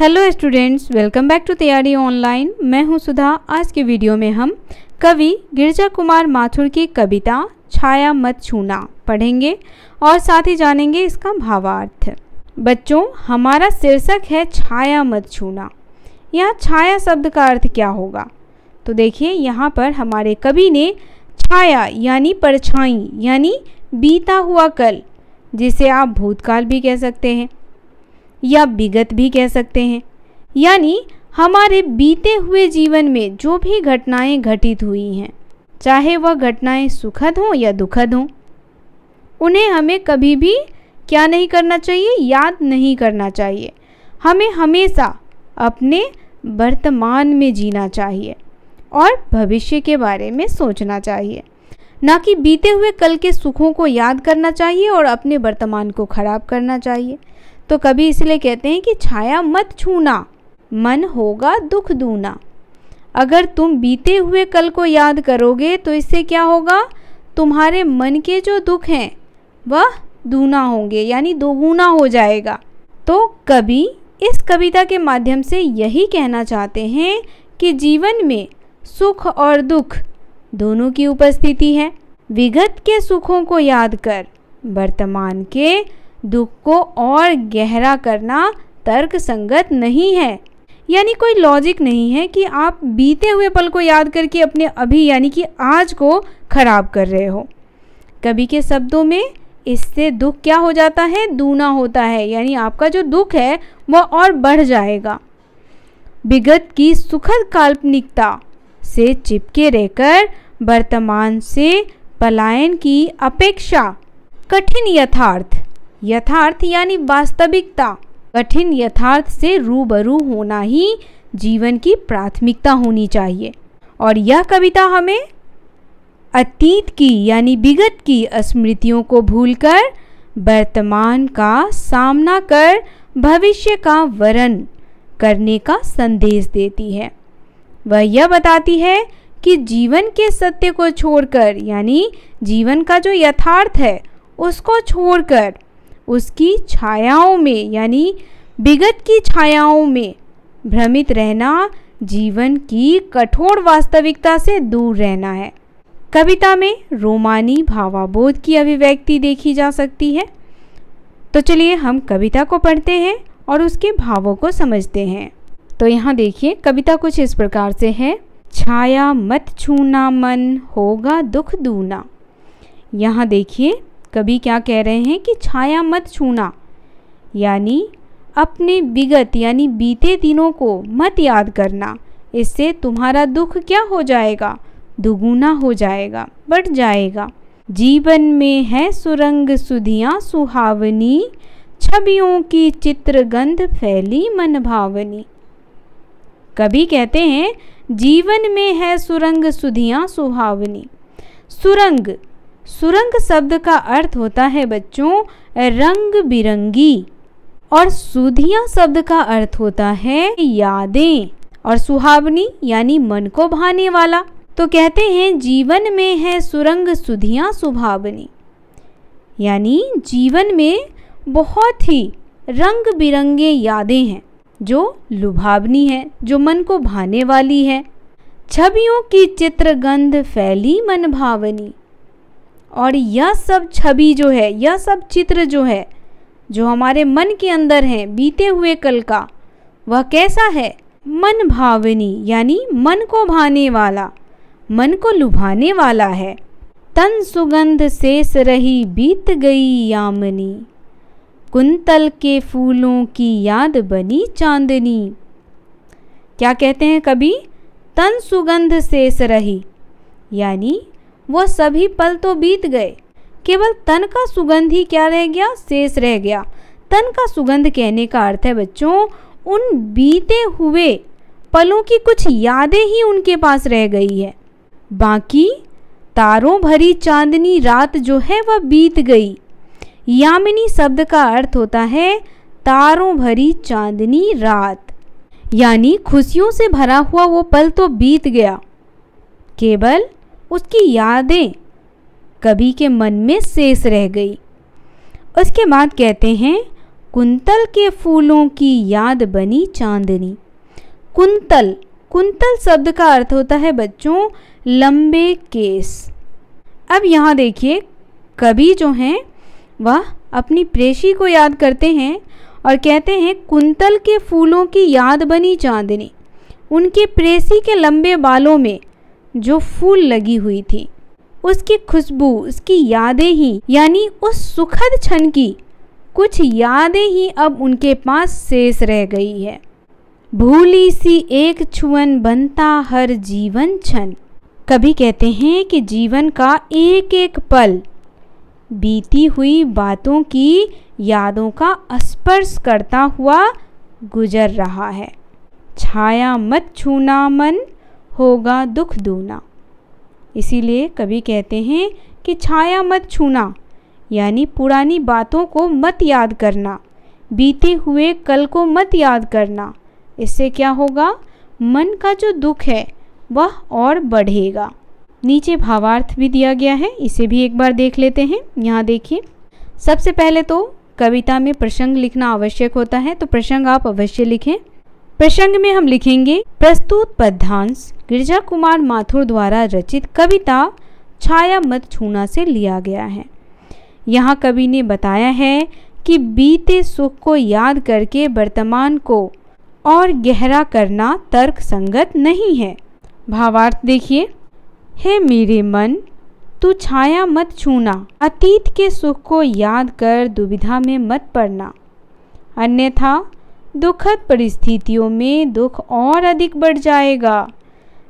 hello students welcome back to Taiyari online मैं हूं सुधा आज के वीडियो में हम कवि गिरजा कुमार माथुर की कविता छाया मत छूना पढ़ेंगे और साथ ही जानेंगे इसका भावार्थ बच्चों हमारा शीर्षक है छाया मत छूना यहाँ छाया शब्द का अर्थ क्या होगा तो देखिए यहाँ पर हमारे कवि ने छाया यानी परछाई यानी बीता हुआ कल जिसे आप भूतकाल भी कह सकते हैं या विगत भी कह सकते हैं यानी हमारे बीते हुए जीवन में जो भी घटनाएं घटित हुई हैं चाहे वह घटनाएं सुखद हों या दुखद हों उन्हें हमें कभी भी क्या नहीं करना चाहिए याद नहीं करना चाहिए हमें हमेशा अपने वर्तमान में जीना चाहिए और भविष्य के बारे में सोचना चाहिए ना कि बीते हुए कल के सुखों को याद करना चाहिए और अपने वर्तमान को खराब करना चाहिए तो कभी इसलिए कहते हैं कि छाया मत छूना मन होगा दुख दूना अगर तुम बीते हुए कल को याद करोगे तो इससे क्या होगा तुम्हारे मन के जो दुख हैं वह दूना होंगे यानी दोगुना हो जाएगा तो कभी इस कविता के माध्यम से यही कहना चाहते हैं कि जीवन में सुख और दुख दोनों की उपस्थिति है विगत के सुखों को याद कर वर्तमान के दुख को और गहरा करना तर्क संगत नहीं है यानी कोई लॉजिक नहीं है कि आप बीते हुए पल को याद करके अपने अभी यानी कि आज को खराब कर रहे हो कभी के शब्दों में इससे दुख क्या हो जाता है दूना होता है यानी आपका जो दुख है वह और बढ़ जाएगा विगत की सुखद काल्पनिकता से चिपके रहकर वर्तमान से पलायन की अपेक्षा कठिन यथार्थ यथार्थ यानी वास्तविकता कठिन यथार्थ से रूबरू होना ही जीवन की प्राथमिकता होनी चाहिए और यह कविता हमें अतीत की यानी विगत की स्मृतियों को भूलकर वर्तमान का सामना कर भविष्य का वरण करने का संदेश देती है वह यह बताती है कि जीवन के सत्य को छोड़कर यानी जीवन का जो यथार्थ है उसको छोड़कर उसकी छायाओं में यानी विगत की छायाओं में भ्रमित रहना जीवन की कठोर वास्तविकता से दूर रहना है कविता में रोमानी भावाबोध की अभिव्यक्ति देखी जा सकती है तो चलिए हम कविता को पढ़ते हैं और उसके भावों को समझते हैं तो यहाँ देखिए कविता कुछ इस प्रकार से है छाया मत छूना मन होगा दुख दूना यहाँ देखिए कभी क्या कह रहे हैं कि छाया मत छूना यानी अपने विगत यानी बीते दिनों को मत याद करना इससे तुम्हारा दुख क्या हो जाएगा दुगुना हो जाएगा बढ़ जाएगा जीवन में है सुरंग सुधियाँ सुहावनी छवियों की चित्र गंध फैली मन भावनी कभी कहते हैं जीवन में है सुरंग सुधियाँ सुहावनी सुरंग सुरंग शब्द का अर्थ होता है बच्चों रंग बिरंगी और सुधिया शब्द का अर्थ होता है यादें और सुहावनी यानी मन को भाने वाला तो कहते हैं जीवन में है सुरंग सुधिया सुभावनी यानी जीवन में बहुत ही रंग बिरंगे यादें हैं जो लुभावनी है जो मन को भाने वाली है छवियों की चित्रगंध फैली मन भावनी और यह सब छवि जो है यह सब चित्र जो है जो हमारे मन के अंदर है बीते हुए कल का वह कैसा है मन भावनी यानी मन को भाने वाला मन को लुभाने वाला है तन सुगंध शेष रही बीत गई यामनी कुंतल के फूलों की याद बनी चांदनी क्या कहते हैं कभी तन सुगंध शेष रही यानी वह सभी पल तो बीत गए केवल तन का सुगंध ही क्या रह गया शेष रह गया तन का सुगंध कहने का अर्थ है बच्चों उन बीते हुए पलों की कुछ यादें ही उनके पास रह गई है बाकी तारों भरी चांदनी रात जो है वह बीत गई यामिनी शब्द का अर्थ होता है तारों भरी चांदनी रात यानी खुशियों से भरा हुआ वो पल तो बीत गया केवल उसकी यादें कभी के मन में शेष रह गई उसके बाद कहते हैं कुंतल के फूलों की याद बनी चांदनी कुंतल कुंतल शब्द का अर्थ होता है बच्चों लंबे केस अब यहाँ देखिए कवि जो हैं वह अपनी प्रेषी को याद करते हैं और कहते हैं कुंतल के फूलों की याद बनी चांदनी उनके प्रेसी के लंबे बालों में जो फूल लगी हुई थी उसकी खुशबू उसकी यादें ही यानी उस सुखद क्षण की कुछ यादें ही अब उनके पास शेष रह गई है भूली सी एक छुअन बनता हर जीवन क्षण कभी कहते हैं कि जीवन का एक एक पल बीती हुई बातों की यादों का स्पर्श करता हुआ गुजर रहा है छाया मत छूना मन होगा दुख दूना इसीलिए कभी कहते हैं कि छाया मत छूना यानी पुरानी बातों को मत याद करना बीते हुए कल को मत याद करना इससे क्या होगा मन का जो दुख है वह और बढ़ेगा नीचे भावार्थ भी दिया गया है इसे भी एक बार देख लेते हैं यहाँ देखिए सबसे पहले तो कविता में प्रसंग लिखना आवश्यक होता है तो प्रसंग आप अवश्य लिखें प्रसंग में हम लिखेंगे प्रस्तुत पद्यांश गिरजा कुमार माथुर द्वारा रचित कविता छाया मत छूना से लिया गया है यहाँ कवि ने बताया है कि बीते सुख को याद करके वर्तमान को और गहरा करना तर्क संगत नहीं है भावार्थ देखिए हे मेरे मन तू छाया मत छूना अतीत के सुख को याद कर दुविधा में मत पड़ना अन्यथा दुखद परिस्थितियों में दुख और अधिक बढ़ जाएगा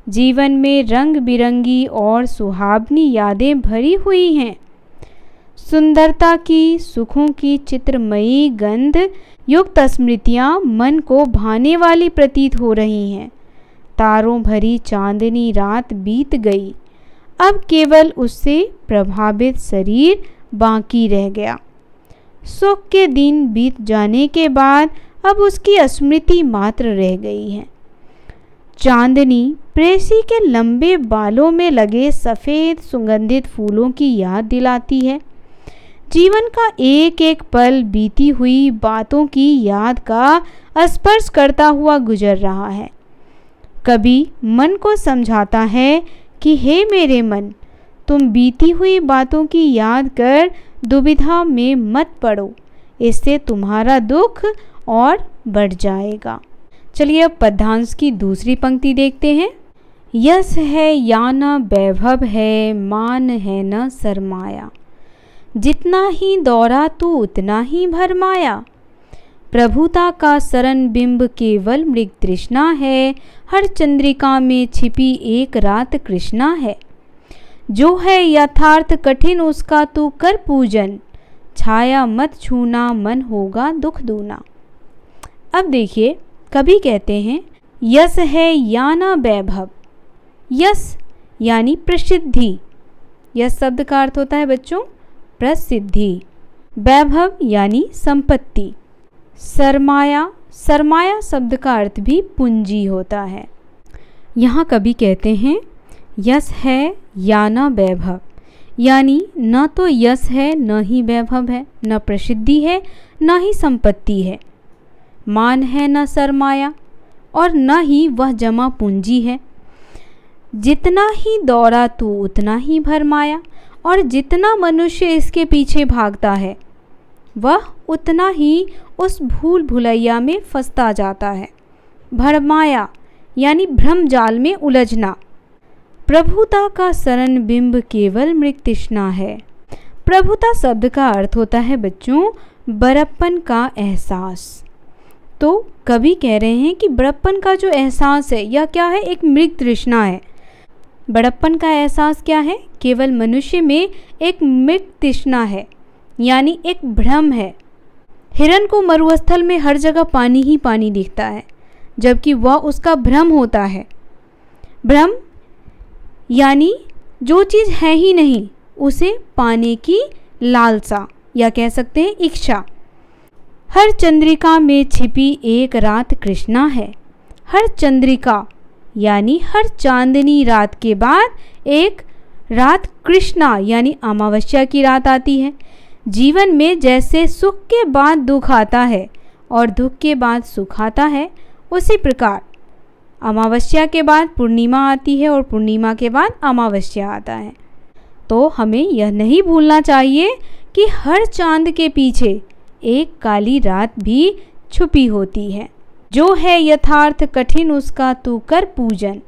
जीवन में रंग बिरंगी और सुहावनी यादें भरी हुई हैं सुंदरता की सुखों की चित्रमयी गंध युक्त स्मृतियाँ मन को भाने वाली प्रतीत हो रही हैं तारों भरी चांदनी रात बीत गई अब केवल उससे प्रभावित शरीर बाकी रह गया सुख के दिन बीत जाने के बाद अब उसकी स्मृति मात्र रह गई है चांदनी प्रेसी के लंबे बालों में लगे सफ़ेद सुगंधित फूलों की याद दिलाती है जीवन का एक एक पल बीती हुई बातों की याद का स्पर्श करता हुआ गुजर रहा है कभी मन को समझाता है कि हे मेरे मन तुम बीती हुई बातों की याद कर दुविधा में मत पड़ो इससे तुम्हारा दुख और बढ़ जाएगा चलिए अब पद्यांश की दूसरी पंक्ति देखते हैं यश है या न वैभव है मान है न सरमाया जितना ही दौरा तू उतना ही भरमाया प्रभुता का शरण बिंब केवल मृग तृष्णा है हर चंद्रिका में छिपी एक रात कृष्णा है जो है यथार्थ कठिन उसका तू कर पूजन छाया मत छूना मन होगा दुख दूना अब देखिए कभी कहते हैं यस है याना वैभव यस यानी प्रसिद्धि यस शब्द का अर्थ होता है बच्चों प्रसिद्धि वैभव यानी संपत्ति सरमाया सरमाया शब्द का अर्थ भी पूंजी होता है यहाँ कभी कहते हैं यश है या न वैभव यानी न तो यश है न ही वैभव है न प्रसिद्धि है न ही संपत्ति है मान है न सरमाया और न ही वह जमा पूंजी है जितना ही दौड़ा तू उतना ही भरमाया और जितना मनुष्य इसके पीछे भागता है वह उतना ही उस भूल भुलैया में फंसता जाता है भरमाया यानी भ्रम जाल में उलझना प्रभुता का शरण बिंब केवल मृतृष्णा है प्रभुता शब्द का अर्थ होता है बच्चों बरप्पन का एहसास तो कभी कह रहे हैं कि बड़प्पन का जो एहसास है यह क्या है एक मृग तृष्णा है बड़प्पन का एहसास क्या है केवल मनुष्य में एक मृग तृष्णा है यानी एक भ्रम है हिरन को मरुस्थल में हर जगह पानी ही पानी दिखता है जबकि वह उसका भ्रम होता है भ्रम यानी जो चीज़ है ही नहीं उसे पाने की लालसा या कह सकते हैं इच्छा हर चंद्रिका में छिपी एक रात कृष्णा है हर चंद्रिका यानी हर चांदनी रात के बाद एक रात कृष्णा यानी अमावस्या की रात आती है जीवन में जैसे सुख के बाद दुख आता है और दुख के बाद सुख आता है उसी प्रकार अमावस्या के बाद पूर्णिमा आती है और पूर्णिमा के बाद अमावस्या आता है तो हमें यह नहीं भूलना चाहिए कि हर चांद के पीछे एक काली रात भी छुपी होती है जो है यथार्थ कठिन उसका तू कर पूजन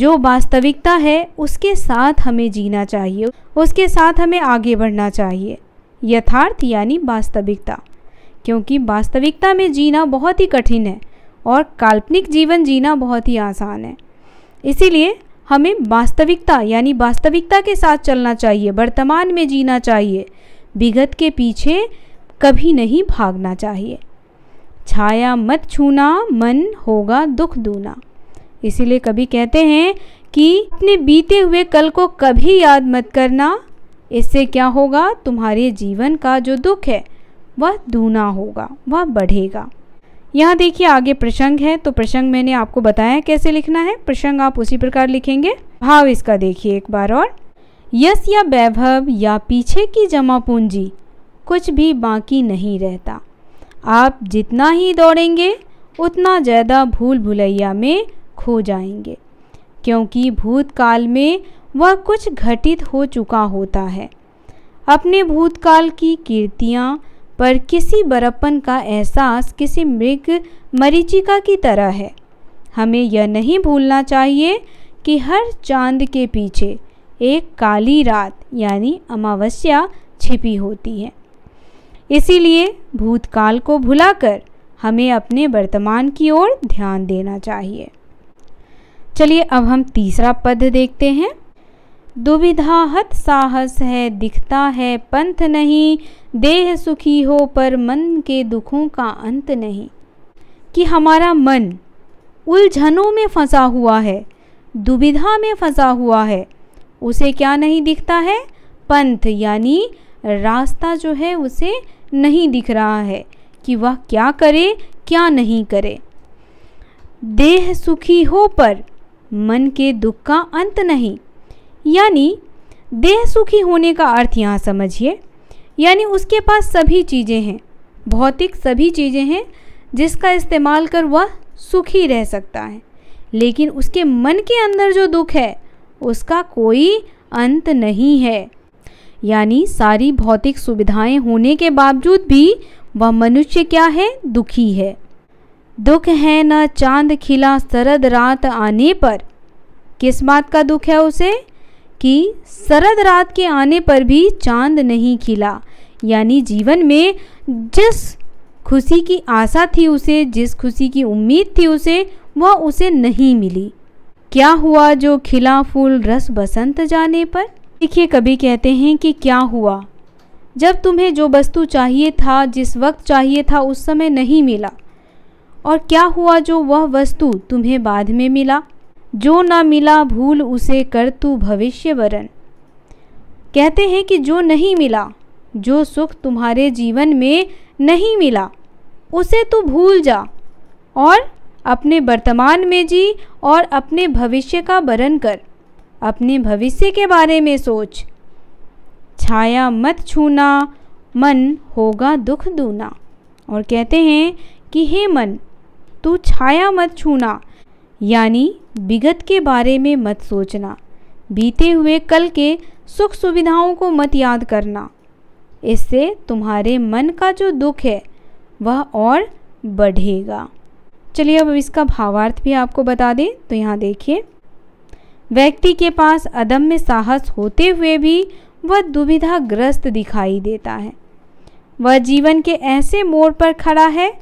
जो वास्तविकता है उसके साथ हमें जीना चाहिए उसके साथ हमें आगे बढ़ना चाहिए यथार्थ यानी वास्तविकता क्योंकि वास्तविकता में जीना बहुत ही कठिन है और काल्पनिक जीवन जीना बहुत ही आसान है इसीलिए हमें वास्तविकता यानी वास्तविकता के साथ चलना चाहिए वर्तमान में जीना चाहिए विगत के पीछे कभी नहीं भागना चाहिए छाया मत छूना मन होगा दुख दूना इसीलिए कभी कहते हैं कि अपने बीते हुए कल को कभी याद मत करना इससे क्या होगा तुम्हारे जीवन का जो दुख है वह दूना होगा वह बढ़ेगा यहाँ देखिए आगे प्रसंग है तो प्रसंग मैंने आपको बताया कैसे लिखना है प्रसंग आप उसी प्रकार लिखेंगे भाव इसका देखिए एक बार और यश या वैभव या पीछे की जमा पूंजी कुछ भी बाकी नहीं रहता आप जितना ही दौड़ेंगे उतना ज़्यादा भूल भुलैया में खो जाएंगे क्योंकि भूतकाल में वह कुछ घटित हो चुका होता है अपने भूतकाल की कीर्तियाँ पर किसी बरपन का एहसास किसी मृग मरीचिका की तरह है हमें यह नहीं भूलना चाहिए कि हर चांद के पीछे एक काली रात यानी अमावस्या छिपी होती है इसीलिए भूतकाल को भुलाकर हमें अपने वर्तमान की ओर ध्यान देना चाहिए चलिए अब हम तीसरा पद देखते हैं दुविधा हत साहस है दिखता है पंथ नहीं देह सुखी हो पर मन के दुखों का अंत नहीं कि हमारा मन उलझनों में फंसा हुआ है दुविधा में फंसा हुआ है उसे क्या नहीं दिखता है पंथ यानी रास्ता जो है उसे नहीं दिख रहा है कि वह क्या करे क्या नहीं करे देह सुखी हो पर मन के दुख का अंत नहीं यानी देह सुखी होने का अर्थ यहाँ समझिए यानी उसके पास सभी चीज़ें हैं भौतिक सभी चीज़ें हैं जिसका इस्तेमाल कर वह सुखी रह सकता है लेकिन उसके मन के अंदर जो दुख है उसका कोई अंत नहीं है यानी सारी भौतिक सुविधाएं होने के बावजूद भी वह मनुष्य क्या है दुखी है दुख है न चांद खिला शरद रात आने पर किस बात का दुख है उसे कि शरद रात के आने पर भी चांद नहीं खिला यानी जीवन में जिस खुशी की आशा थी उसे जिस खुशी की उम्मीद थी उसे वह उसे नहीं मिली क्या हुआ जो खिला फूल रस बसंत जाने पर देखिए कभी कहते हैं कि क्या हुआ जब तुम्हें जो वस्तु चाहिए था जिस वक्त चाहिए था उस समय नहीं मिला और क्या हुआ जो वह वस्तु तुम्हें बाद में मिला जो ना मिला भूल उसे कर तू भविष्य वरण कहते हैं कि जो नहीं मिला जो सुख तुम्हारे जीवन में नहीं मिला उसे तू भूल जा और अपने वर्तमान में जी और अपने भविष्य का वरण कर अपने भविष्य के बारे में सोच छाया मत छूना मन होगा दुख दूना और कहते हैं कि हे मन तू छाया मत छूना यानी विगत के बारे में मत सोचना बीते हुए कल के सुख सुविधाओं को मत याद करना इससे तुम्हारे मन का जो दुख है वह और बढ़ेगा चलिए अब इसका भावार्थ भी आपको बता दें तो यहाँ देखिए व्यक्ति के पास अदम्य साहस होते हुए भी वह दुविधाग्रस्त दिखाई देता है वह जीवन के ऐसे मोड़ पर खड़ा है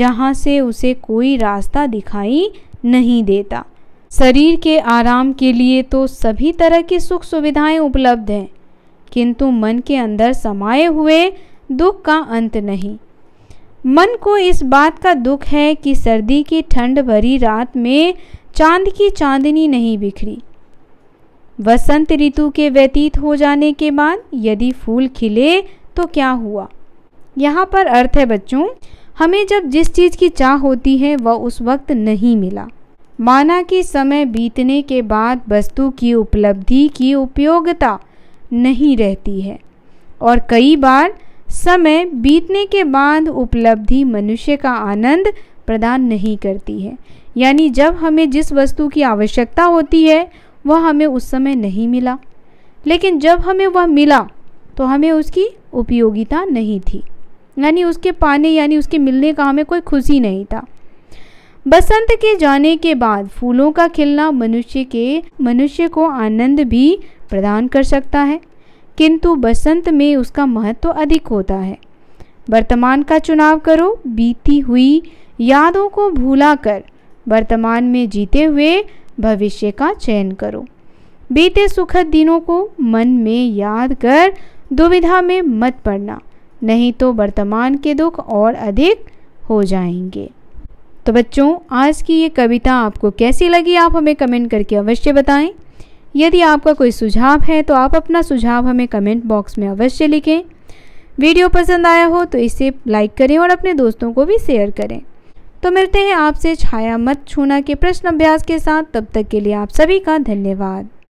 जहाँ से उसे कोई रास्ता दिखाई नहीं देता शरीर के आराम के लिए तो सभी तरह की सुख सुविधाएं उपलब्ध हैं किंतु मन के अंदर समाये हुए दुख का अंत नहीं मन को इस बात का दुख है कि सर्दी की ठंड भरी रात में चांद की चांदनी नहीं बिखरी वसंत ऋतु के व्यतीत हो जाने के बाद यदि फूल खिले तो क्या हुआ यहाँ पर अर्थ है बच्चों हमें जब जिस चीज़ की चाह होती है वह उस वक्त नहीं मिला माना कि समय बीतने के बाद वस्तु की उपलब्धि की उपयोगिता नहीं रहती है और कई बार समय बीतने के बाद उपलब्धि मनुष्य का आनंद प्रदान नहीं करती है यानी जब हमें जिस वस्तु की आवश्यकता होती है वह हमें उस समय नहीं मिला लेकिन जब हमें वह मिला तो हमें उसकी उपयोगिता नहीं थी यानी उसके पाने यानी उसके मिलने का हमें कोई खुशी नहीं था बसंत के जाने के बाद फूलों का खिलना मनुष्य के मनुष्य को आनंद भी प्रदान कर सकता है किंतु बसंत में उसका महत्व तो अधिक होता है वर्तमान का चुनाव करो बीती हुई यादों को भुलाकर वर्तमान में जीते हुए भविष्य का चयन करो बीते सुखद दिनों को मन में याद कर दुविधा में मत पड़ना नहीं तो वर्तमान के दुख और अधिक हो जाएंगे तो बच्चों आज की ये कविता आपको कैसी लगी आप हमें कमेंट करके अवश्य बताएं यदि आपका कोई सुझाव है तो आप अपना सुझाव हमें कमेंट बॉक्स में अवश्य लिखें वीडियो पसंद आया हो तो इसे लाइक करें और अपने दोस्तों को भी शेयर करें तो मिलते हैं आपसे छाया मत छूना के प्रश्न अभ्यास के साथ तब तक के लिए आप सभी का धन्यवाद